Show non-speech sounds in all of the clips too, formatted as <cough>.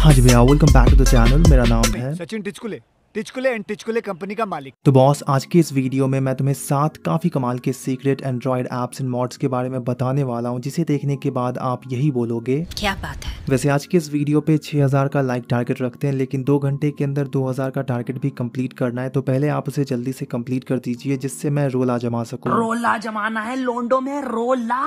हाँ जी भैया welcome back to the channel मेरा नाम है सचिन टिचकुले टिचकुले एंड टिचकुले कंपनी का मालिक तो बॉस आज की इस वीडियो में मैं तुम्हें सात काफी कमाल के secret Android apps and mods के बारे में बताने वाला हूँ जिसे देखने के बाद आप यही बोलोगे क्या बात है वैसे आज की इस वीडियो पे 6000 का लाइक टारगेट रखते हैं लेकिन दो घंटे के अंदर 2000 का टारगेट भी कंप्लीट करना है तो पहले आप उसे जल्दी से कंप्लीट कर दीजिए जिससे मैं रोला जमा सकूँ रोला जमाना है लोंडो में रोला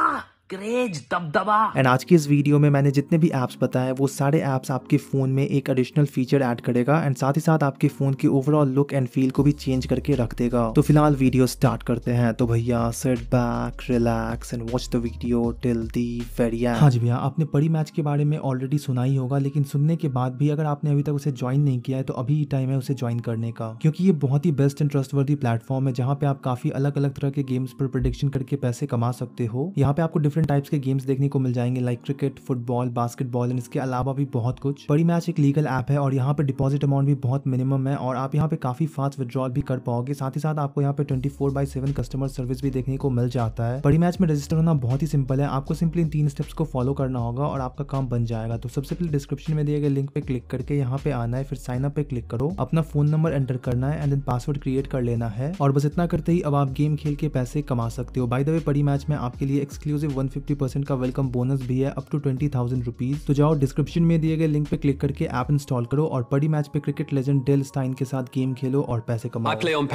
क्रेज दबदबा एंड आज की इस वीडियो में मैंने जितने भी एप्स बताए वो सारे एप्स आपके फोन में एक एडिशनल फीचर ऐड करेगा एंड साथ ही साथ आपके फोन की ओवरऑल लुक एंड फील को भी चेंज करके रख देगा तो फिलहाल वीडियो स्टार्ट करते हैं तो भैया sit back relax and watch the video till the very हाँ जी भैया आपने बड़ी मैच के बारे में ऑलरेडी सुना ही होगा लेकिन सुनने के बाद भी अगर आपने अभी तक उसे ज्वाइन नहीं किया है तो अभी टाइम है उसे ज्वाइन करने का क्योंकि ये बहुत ही best and trustworthy platform है जहाँ पे आप काफी अलग अलग तरह के गेम्स पर प्रोडिक्शन करके पैसे कमा सकते हो यहाँ पे आपको डिफरेंट टाइप्स के गेम्स देखने को मिल जाएंगे like cricket football basketball and इसके अलावा भी बहुत कुछ बड़ी मैच एक लीगल ऐप है और यहाँ पर डिपॉजिट अमाउंट भी बहुत मिनिमम है और आप यहाँ पे काफी फास्ट विद्रॉल भी कर पाओगे साथ ही साथ आपको यहाँ पे twenty four by seven customer service भी देखने को मिल जाता है बड़ी मैच में रजिस्टर होना बहुत ही सिंपल है आपको सिंपली इन तीन स्टेप्स को फॉलो करना होगा और आपका काम बन जाएगा तो सबसे पहले डिस्क्रिप्शन में दिए गए लिंक पे क्लिक करके यहाँ पे आना है फिर साइन अप पे क्लिक करो अपना फोन नंबर एंटर करना है एंड देन पासवर्ड क्रिएट कर लेना है और बस इतना करते ही अब आप गेम खेल के पैसे कमा सकते हो बाई द वे बड़ी मैच में आपके लिए एक्सक्लूसिव वन 150% का वेलकम बोनस भी है up to twenty thousand rupees तो जाओ डिस्क्रिप्शन में दिए गए लिंक पे क्लिक करके ऐप इंस्टॉल करो और बड़ी मैच पे क्रिकेट लेजेंड डेल स्टाइन के साथ गेम खेलो और पैसे कमाओ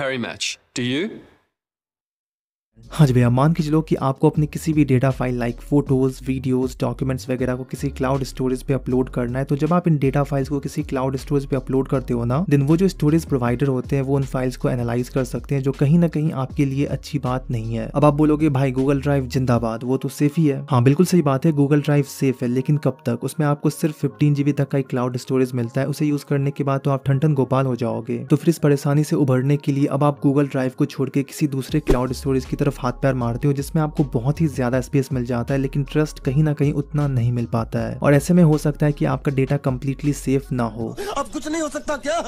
हाँ जी भैया मान के चलो कि आपको अपनी किसी भी data file like photos videos documents वगैरह को किसी क्लाउड स्टोरेज पे अपलोड करना है तो जब आप इन डेटा फाइल्स को किसी क्लाउड स्टोरेज पे अपलोड करते हो ना दिन वो जो स्टोरेज प्रोवाइडर होते हैं वो उन फाइल्स को एनालाइज कर सकते हैं जो कहीं ना कहीं आपके लिए अच्छी बात नहीं है अब आप बोलोगे भाई गूगल ड्राइव जिंदाबाद वो तो सेफ ही है हाँ बिल्कुल सही बात है गूगल ड्राइव सेफ है लेकिन कब तक उसमें आपको सिर्फ फिफ्टीन जीबी तक का एक क्लाउड स्टोरेज मिलता है उसे यूज करने के बाद तो आप ठंडन गोपाल हो जाओगे तो फिर इस परेशानी से उभरने के लिए अब आप गूगल ड्राइव को छोड़ के किसी दूसरे क्लाउड स्टोरेज की तरफ हाथ पैर मारते हो जिसमें आपको बहुत ही ज्यादा स्पेस मिल जाता है लेकिन ट्रस्ट कहीं ना कहीं उतना नहीं मिल पाता है और ऐसे में हो सकता है कि आपका डेटा कम्प्लीटली सेफ ना हो अब कुछ नहीं हो सकता क्या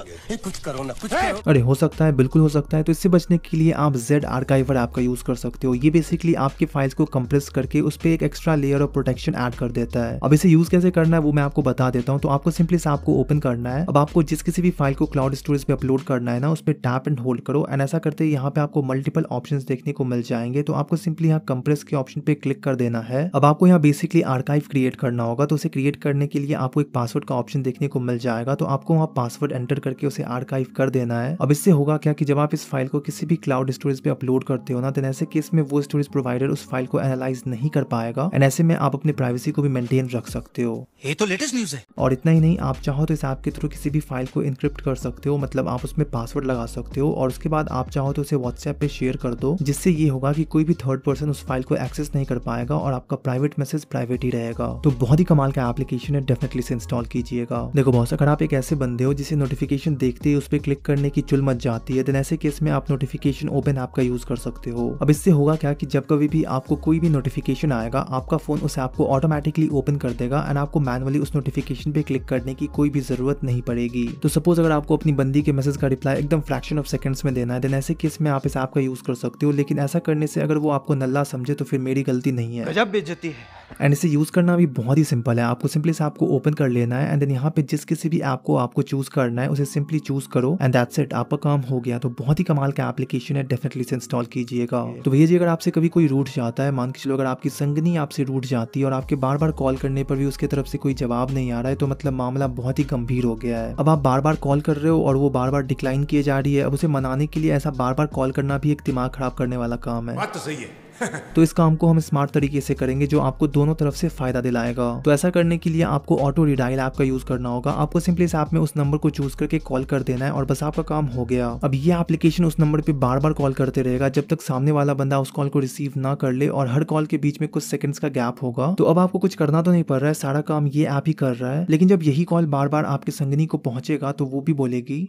कुछ करो ना कुछ करो। अरे हो सकता है बिल्कुल हो सकता है तो इससे बचने के लिए आप जेड आर्काइवर ऐप का यूज कर सकते हो ये बेसिकली आपकी फाइल्स को कम्प्रेस करके उस पर एक extra layer of protection add कर देता है अब इसे यूज कैसे करना है वो मैं आपको बता देता हूँ तो आपको सिंपली से आपको ओपन करना है अब आपको जिस किसी भी फाइल को क्लाउड स्टोरेज पे अपलोड करना है ना उस पर टैप एंड होल्ड करो एंड ऐसा करते यहाँ पे आपको मल्टीपल ऑप्शन देखने को मिल जाएंगे तो आपको सिंपली यहाँ कंप्रेस के ऑप्शन पे क्लिक कर देना है अब आपको यहाँ बेसिकली आर्काइव क्रिएट करना होगा तो उसे क्रिएट करने के लिए आपको एक पासवर्ड का ऑप्शन देखने को मिल जाएगा तो आपको वहाँ पासवर्ड एंटर करके उसे आर्काइव कर देना है अब इससे होगा क्या की जब आप इस फाइल को किसी भी क्लाउड स्टोरेज पे अपलोड करते हो ना तो ऐसे केस में वो स्टोरेज प्रोवाइडर उस फाइल को एनालाइज नहीं कर पाएगा एंड ऐसे में आप अपने प्राइवेसी को भी मेंटेन रख सकते हो ये तो लेटेस्ट न्यूज है और इतना ही नहीं आप चाहो तो इस ऐप के थ्रू किसी भी फाइल को इनक्रिप्ट कर सकते हो मतलब आप उसमें पासवर्ड लगा सकते हो और उसके बाद आप चाहो तो उसे व्हाट्सएप पे शेयर कर दो जिससे ये होगा कि कोई भी थर्ड पर्सन उस फाइल को एक्सेस नहीं कर पाएगा और आपका प्राइवेट मैसेज प्राइवेट ही रहेगा तो बहुत ही कमाल का एप्लीकेशन है डेफिनेटली से इंस्टॉल कीजिएगा देखो बहुत अगर आप एक ऐसे बंदे हो जिसे नोटिफिकेशन देखते ही उस पर क्लिक करने की चुल मच जाती है देन ऐसे केस में आप नोटिफिकेशन ओपन ऐप का यूज कर सकते हो अब इससे होगा क्या कि जब कभी भी आपको कोई भी नोटिफिकेशन आएगा आपका फोन उस ऐप को ऑटोमेटिकली ओपन कर देगा एंड आपको मैनुअली उस नोटिफिकेशन पे क्लिक करने की कोई भी जरूरत नहीं पड़ेगी तो सपोज अगर आपको अपनी बंदी के मैसेज का रिप्लाई एकदम फ्रैक्शन ऑफ सेकंड्स में देना है देन ऐसे केस में आप इस ऐप का यूज कर सकते हो लेकिन ऐसा करने से अगर वो आपको नल्ला समझे तो फिर मेरी गलती नहीं है जब बेचती है एंड इसे यूज़ करना भी बहुत ही सिंपल है आपको सिंपली से आपको ओपन कर लेना है एंड देन यहाँ पे जिस किसी भी ऐप को आपको चूज करना है उसे सिंपली चूज करो एंड दैट्स इट आपका काम हो गया तो बहुत ही कमाल का एप्लीकेशन है डेफिनेटली इसे इंस्टॉल कीजिएगा तो भैया जी अगर आपसे कभी कोई रूट जाता है मान के चलो अगर आपकी संगनी आपसे रूट जाती है और आपके बार बार कॉल करने पर भी उसके तरफ से कोई जवाब नहीं आ रहा है तो मतलब मामला बहुत ही गंभीर हो गया है अब आप बार बार कॉल कर रहे हो और वो बार बार डिक्लाइन किए जा रही है अब उसे मनाने के लिए ऐसा बार बार कॉल करना भी एक दिमाग खराब करने वाला काम काम है बात तो सही है <laughs> तो इस काम को हम स्मार्ट तरीके से करेंगे जो आपको दोनों तरफ से फायदा दिलाएगा तो ऐसा करने के लिए आपको ऑटो रिडाइल ऐप का यूज करना होगा आपको सिंपली इस ऐप में उस नंबर को चूज करके कॉल कर देना है और बस आपका काम हो गया अब ये एप्लीकेशन उस नंबर पे बार बार कॉल करते रहेगा जब तक सामने वाला बंदा उस कॉल को रिसीव ना कर ले और हर कॉल के बीच में कुछ सेकंड्स का गैप होगा तो अब आपको कुछ करना तो नहीं पड़ रहा है सारा काम ये ऐप ही कर रहा है लेकिन जब यही कॉल बार बार आपके संगनी को पहुंचेगा तो वो भी बोलेगी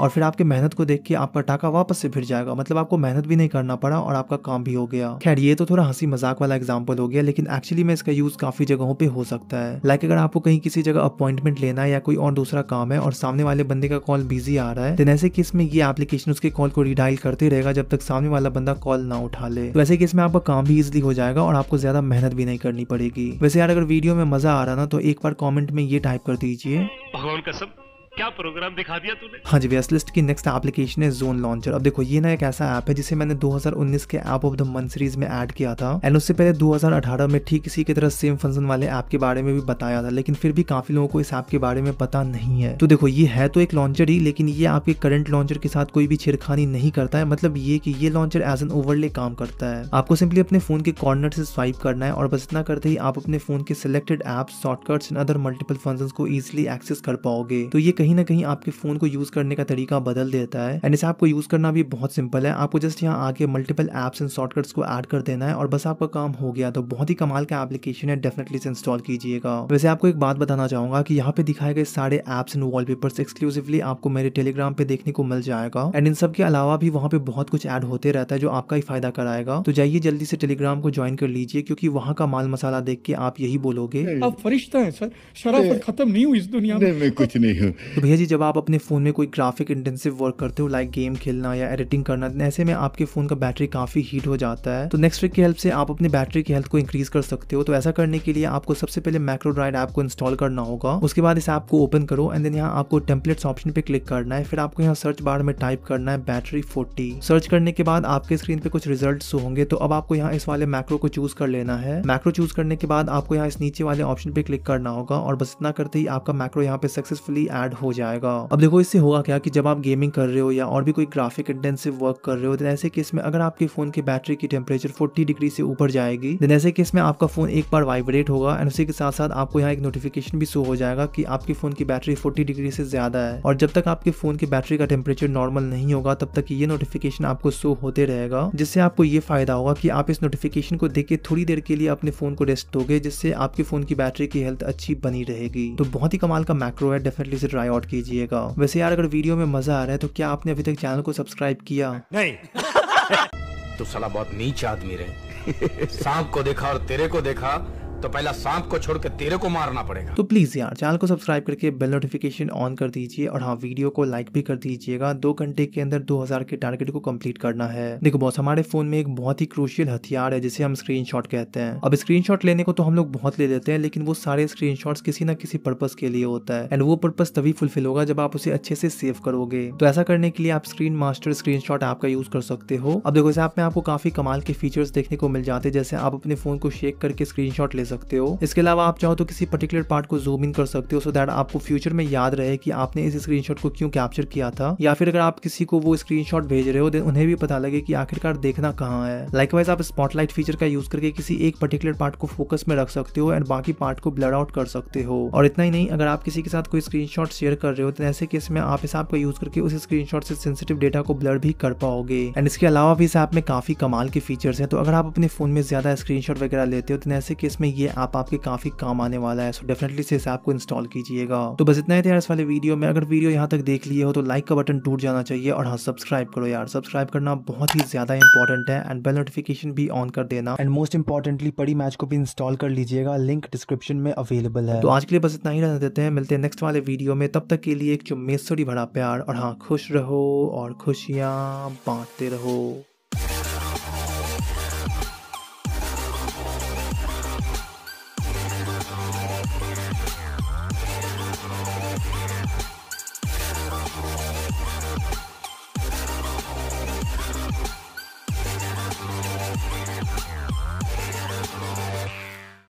और फिर आपके मेहनत को देख के आपका टाका वापस से फिर जाएगा मतलब आपको मेहनत भी नहीं करना पड़ा और आपका काम भी हो गया खैर ये तो थोड़ा हंसी मजाक वाला एग्जाम्पल हो गया लेकिन एक्चुअली में इसका यूज काफी जगहों पे हो सकता है लाइक अगर आपको कहीं किसी जगह अपॉइंटमेंट लेना है या कोई और दूसरा काम है और सामने वाले बंदे का कॉल बिजी आ रहा है तो ऐसे केस में ये एप्लीकेशन उसके कॉल को रिडाइल करते रहेगा जब तक सामने वाला बंदा कॉल ना उठा ले तो ऐसे केस में आपका काम भी इजिली हो जाएगा और आपको ज्यादा मेहनत भी नहीं करनी पड़ेगी वैसे यार अगर वीडियो में मजा आ रहा ना तो एक बार कॉमेंट में ये टाइप कर दीजिए भगवान का सब क्या प्रोग्राम दिखा दिया तूने हाँ जी लिस्ट की नेक्स्ट एप्लीकेशन है जोन लॉन्चर अब देखो ये ना एक ऐसा ऐप है जिसे मैंने 2019 के app of the month series में ऐड किया था एंड उससे पहले 2018 में ठीक इसी की तरह सेम फंक्शन वाले ऐप के बारे में भी बताया था लेकिन फिर भी काफी लोगों को इस ऐप के बारे में पता नहीं है तो देखो ये है तो एक लॉन्चर ही लेकिन ये आपके करंट लॉन्चर के साथ कोई भी छेड़खानी नहीं करता है मतलब ये की ये लॉन्चर एज एन ओवरले काम करता है आपको सिंपली अपने फोन के कॉर्नर से स्वाइप करना है और बस इतना करते ही आप अपने फोन के selected app shortcuts and other multiple function को इजिली एक्सेस कर पाओगे तो ये कहीं ना कहीं आपके फ़ोन को यूज़ करने का तरीका बदल देता है एंड इसे आपको यूज़ करना भी बहुत सिंपल है आपको जस्ट यहाँ आके मल्टीपल एप्स एंड शॉर्टकट्स को एड कर देना है और बस आपका काम हो गया तो बहुत ही कमाल का एप्लीकेशन है डेफिनेटली इंस्टॉल कीजिएगा वैसे आपको एक बात बताना चाहूंगा कि यहाँ पे दिखाए गए सारे एप्स एंड वॉल एक्सक्लूसिवली आपको मेरे टेलीग्राम पे देखने को मिल जाएगा एंड इन सब के अलावा भी वहाँ पे बहुत कुछ ऐड होते रहता है जो आपका ही फायदा कराएगा तो जाइए जल्दी से टेलीग्राम को ज्वाइन कर लीजिए क्योंकि वहाँ का माल मसाला देख के आप यही बोलोगे आप फरिश्ता है सर शराब खत्म नहीं हुई इस दुनिया में मैं कुछ नहीं हूँ तो भैया जी जब आप अपने फ़ोन में कोई ग्राफिक इंटेंसिव वर्क करते हो लाइक गेम खेलना या एडिटिंग करना तो ऐसे में आपके फ़ोन का बैटरी काफ़ी हीट हो जाता है तो नेक्स्ट ट्रिक की हेल्प से आप अपनी बैटरी की हेल्थ को इंक्रीज कर सकते हो तो ऐसा करने के लिए आपको सबसे पहले मैक्रोड्राइड ऐप को इंस्टॉल करना होगा उसके बाद इस ऐप को ओपन करो एंड देन यहाँ आपको टेम्पलेट्स ऑप्शन पे क्लिक करना है फिर आपको यहाँ सर्च बार में टाइप करना है बैटरी फोर्टी सर्च करने के बाद आपके स्क्रीन पे कुछ रिजल्ट होंगे तो अब आपको यहाँ इस वाले मैक्रो को चूज कर लेना है मैक्रो चूज करने के बाद आपको यहाँ इस नीचे वाले ऑप्शन पे क्लिक करना होगा और बस इतना करते ही आपका मैक्रो यहाँ पे सक्सेसफुली एड हो जाएगा अब देखो इससे होगा क्या कि जब आप गेमिंग कर रहे हो या और भी कोई ग्राफिक इंटेंसिव वर्क कर रहे हो देन ऐसे केस में अगर आपके फोन की बैटरी की टेम्परेचर फोर्टी डिग्री से ऊपर जाएगी देन ऐसे केस में आपका फोन एक बार वाइब्रेट होगा एंड उसी के साथ साथ आपको यहाँ एक नोटिफिकेशन भी शो हो जाएगा की आपके फोन की बैटरी फोर्टी डिग्री से ज्यादा है और जब तक आपके फोन की बैटरी का टेम्परेचर नॉर्मल नहीं होगा तब तक ये नोटिफिकेशन आपको शो होते रहेगा जिससे आपको ये फायदा होगा की आप इस नोटिफिकेशन को देख के थोड़ी देर के लिए अपने फोन को रेस्ट दोगे जिससे आपके फोन की बैटरी की हेल्थ अच्छी बनी रहेगी तो बहुत ही कमाल का मैक्रो है डेफिनेटली इसे आउट कीजिएगा वैसे यार अगर वीडियो में मजा आ रहा है तो क्या आपने अभी तक चैनल को सब्सक्राइब किया नहीं <laughs> तो सला बहुत नीच आदमी रहे <laughs> सांप को देखा और तेरे को देखा तो पहला सांप को छोड़ के तेरे को मारना पड़ेगा तो प्लीज यार चैनल को सब्सक्राइब करके बेल नोटिफिकेशन ऑन कर दीजिए और हाँ वीडियो को लाइक भी कर दीजिएगा दो घंटे के अंदर 2000 के टारगेट को कंप्लीट करना है देखो बॉस हमारे फोन में एक बहुत ही क्रूशियल हथियार है जिसे हम स्क्रीन कहते हैं अब स्क्रीन लेने को तो हम लोग बहुत ले लेते हैं लेकिन वो सारे स्क्रीन किसी न किसी पर्पज के लिए होता है एंड वो पर्पज तभी फुलफिल होगा जब आप उसे अच्छे से सेव करोगे तो ऐसा करने के लिए आप स्क्रीन मास्टर स्क्रीन शॉट का यूज कर सकते हो अब देखो इस ऐप में आपको काफी कमाल के फीचर्स देखने को मिल जाते हैं जैसे आप अपने फोन को शेक करके स्क्रीन ले सकते हो इसके अलावा आप चाहो तो किसी पर्टिकुलर पार्ट को जूम इन कर सकते हो सो दैट आपको फ्यूचर में याद रहे कि आपने इस स्क्रीनशॉट को क्यों कैप्चर किया था या फिर अगर आप किसी को वो स्क्रीनशॉट भेज रहे हो देन उन्हें भी पता लगे की आखिरकार देखना कहाँ है लाइकवाइज आप स्पॉटलाइट फीचर का यूज करके किसी एक पर्टिकुलर पार्ट को फोकस में रख सकते हो एंड बाकी पार्ट को ब्लड आउट कर सकते हो और इतना ही नहीं अगर आप किसी के साथ कोई स्क्रीन शेयर कर रहे हो तो ऐसे केस में आप इस ऐप का यूज करके उस स्क्रीन से सेंसिटिव डेटा को ब्लड भी कर पाओगे एंड इसके अलावा भी इस ऐप में काफी कमाल के फीचर्स हैं तो अगर आप अपने फोन में ज्यादा स्क्रीनशॉट वगैरह लेते हो तो ऐसे केस में ये ये ऐप आपके काफ़ी काम आने वाला है सो डेफिनेटली इस ऐप को इंस्टॉल कीजिएगा तो बस इतना ही था यार इस वाले वीडियो में अगर वीडियो यहाँ तक देख लिए हो तो लाइक का बटन टूट जाना चाहिए और हाँ सब्सक्राइब करो यार सब्सक्राइब करना बहुत ही ज़्यादा इंपॉर्टेंट है एंड बेल नोटिफिकेशन भी ऑन कर देना एंड मोस्ट इंपॉर्टेंटली पड़ी मैच को भी इंस्टॉल कर लीजिएगा लिंक डिस्क्रिप्शन में अवेलेबल है तो आज के लिए बस इतना ही रहने देते हैं मिलते हैं नेक्स्ट वाले वीडियो में तब तक के लिए एक चुम्बेश्वरी भरा प्यार और हाँ खुश रहो और खुशियाँ बांटते रहो